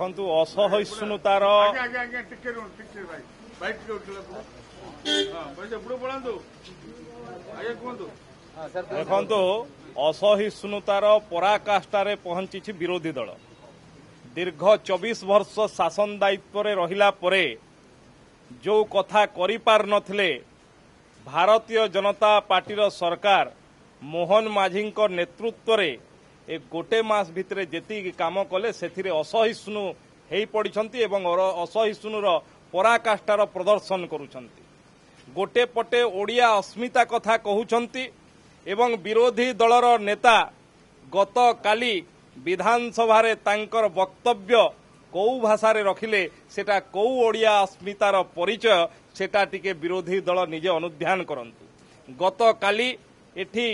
ଦେଖନ୍ତୁ ଅସହିଷ୍ଣୁତାର ଦେଖନ୍ତୁ ଅସହିଷ୍ଣୁତାର ପରାକାଷ୍ଠାରେ ପହଞ୍ଚିଛି ବିରୋଧୀ ଦଳ ଦୀର୍ଘ ଚବିଶ ବର୍ଷ ଶାସନ ଦାୟିତ୍ୱରେ ରହିଲା ପରେ ଯେଉଁ କଥା କରିପାରିନଥିଲେ ଭାରତୀୟ ଜନତା ପାର୍ଟିର ସରକାର ମୋହନ ମାଝୀଙ୍କ ନେତୃତ୍ୱରେ ଏ ଗୋଟେ ମାସ ଭିତରେ ଯେତିକି କାମ କଲେ ସେଥିରେ ଅସହିଷ୍ଣୁ ହୋଇପଡ଼ିଛନ୍ତି ଏବଂ ଅସହିଷ୍ଣୁର ପରାକାଷ୍ଠାର ପ୍ରଦର୍ଶନ କରୁଛନ୍ତି ଗୋଟେ ପଟେ ଓଡ଼ିଆ ଅସ୍ମିତା କଥା କହୁଛନ୍ତି ଏବଂ ବିରୋଧୀ ଦଳର ନେତା ଗତକାଲି ବିଧାନସଭାରେ ତାଙ୍କର ବକ୍ତବ୍ୟ କେଉଁ ଭାଷାରେ ରଖିଲେ ସେଟା କେଉଁ ଓଡ଼ିଆ ଅସ୍ମିତାର ପରିଚୟ ସେଟା ଟିକେ ବିରୋଧୀ ଦଳ ନିଜେ ଅନୁଧ୍ୟାନ କରନ୍ତୁ ଗତକାଲି ଏଠି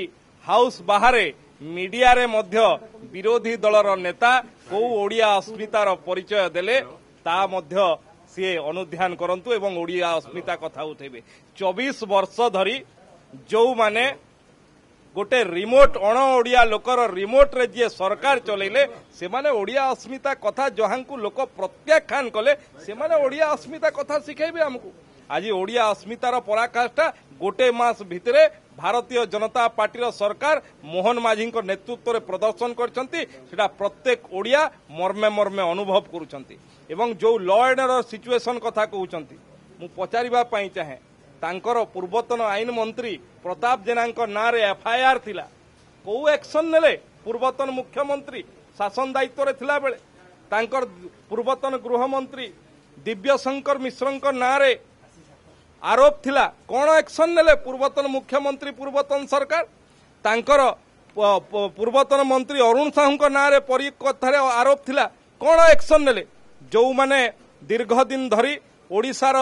ହାଉସ୍ ବାହାରେ ମିଡିଆରେ ମଧ୍ୟ ବିରୋଧୀ ଦଳର ନେତା କୋଉ ଓଡ଼ିଆ ଅସ୍ମିତାର ପରିଚୟ ଦେଲେ ତା ମଧ୍ୟ ସିଏ ଅନୁଧ୍ୟାନ କରନ୍ତୁ ଏବଂ ଓଡ଼ିଆ ଅସ୍ମିତା କଥା ଉଠେଇବେ ଚବିଶ ବର୍ଷ ଧରି ଯେଉଁମାନେ ଗୋଟେ ରିମୋଟ ଅଣ ଓଡ଼ିଆ ଲୋକର ରିମୋଟରେ ଯିଏ ସରକାର ଚଲେଇଲେ ସେମାନେ ଓଡ଼ିଆ ଅସ୍ମିତା କଥା ଯାହାଙ୍କୁ ଲୋକ ପ୍ରତ୍ୟାଖ୍ୟାନ କଲେ ସେମାନେ ଓଡ଼ିଆ ଅସ୍ମିତା କଥା ଶିଖେଇବେ ଆମକୁ ଆଜି ଓଡ଼ିଆ ଅସ୍ମିତାର ପରାକାଷ୍ଠା ଗୋଟେ ମାସ ଭିତରେ ଭାରତୀୟ ଜନତା ପାର୍ଟିର ସରକାର ମୋହନ ମାଝୀଙ୍କ ନେତୃତ୍ୱରେ ପ୍ରଦର୍ଶନ କରିଛନ୍ତି ସେଟା ପ୍ରତ୍ୟେକ ଓଡ଼ିଆ ମର୍ମେ ମର୍ମେ ଅନୁଭବ କରୁଛନ୍ତି ଏବଂ ଯେଉଁ ଲ ଆଣ୍ଡ ଅର୍ଡର ସିଚୁଏସନ୍ କଥା କହୁଛନ୍ତି ମୁଁ ପଚାରିବା ପାଇଁ ଚାହେଁ ତାଙ୍କର ପୂର୍ବତନ ଆଇନ ମନ୍ତ୍ରୀ ପ୍ରତାପ ଜେନାଙ୍କ ନାଁରେ ଏଫ୍ଆଇଆର୍ ଥିଲା କୋଉ ଆକ୍ସନ୍ ନେଲେ ପୂର୍ବତନ ମୁଖ୍ୟମନ୍ତ୍ରୀ ଶାସନ ଦାୟିତ୍ୱରେ ଥିଲାବେଳେ ତାଙ୍କର ପୂର୍ବତନ ଗୃହମନ୍ତ୍ରୀ ଦିବ୍ୟଶଙ୍କର ମିଶ୍ରଙ୍କ ନାଁରେ ଆରୋପ ଥିଲା କ'ଣ ଆକ୍ସନ୍ ନେଲେ ପୂର୍ବତନ ମୁଖ୍ୟମନ୍ତ୍ରୀ ପୂର୍ବତନ ସରକାର ତାଙ୍କର ପୂର୍ବତନ ମନ୍ତ୍ରୀ ଅରୁଣ ସାହୁଙ୍କ ନାଁରେ ପରି କଥାରେ ଆରୋପ ଥିଲା କ'ଣ ଆକ୍ସନ୍ ନେଲେ ଯେଉଁମାନେ ଦୀର୍ଘ ଦିନ ଧରି ଓଡ଼ିଶାର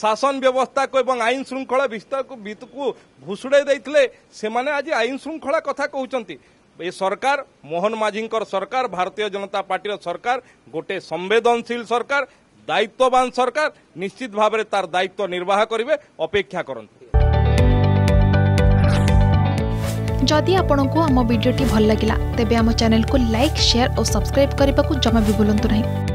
ଶାସନ ବ୍ୟବସ୍ଥାକୁ ଏବଂ ଆଇନ ଶୃଙ୍ଖଳା ବିସ୍ତାରକୁ ଭିତକୁ ଘୁଷୁଡ଼ାଇ ଦେଇଥିଲେ ସେମାନେ ଆଜି ଆଇନ ଶୃଙ୍ଖଳା କଥା କହୁଛନ୍ତି ଏ ସରକାର ମୋହନ ମାଝୀଙ୍କର ସରକାର ଭାରତୀୟ ଜନତା ପାର୍ଟିର ସରକାର ଗୋଟେ ସମ୍ବେଦନଶୀଳ ସରକାର ଦାୟିତ୍ୱବାନ ସରକାର ନିଶ୍ଚିତ ଭାବରେ ତାର ଦାୟିତ୍ୱ ନିର୍ବାହ କରିବେ ଅପେକ୍ଷା କରନ୍ତୁ ଯଦି ଆପଣଙ୍କୁ ଆମ ଭିଡ଼ିଓଟି ଭଲ ଲାଗିଲା ତେବେ ଆମ ଚ୍ୟାନେଲକୁ ଲାଇକ୍ ସେୟାର ଓ ସବସ୍କ୍ରାଇବ୍ କରିବାକୁ ଜମା ବି ଭୁଲନ୍ତୁ ନାହିଁ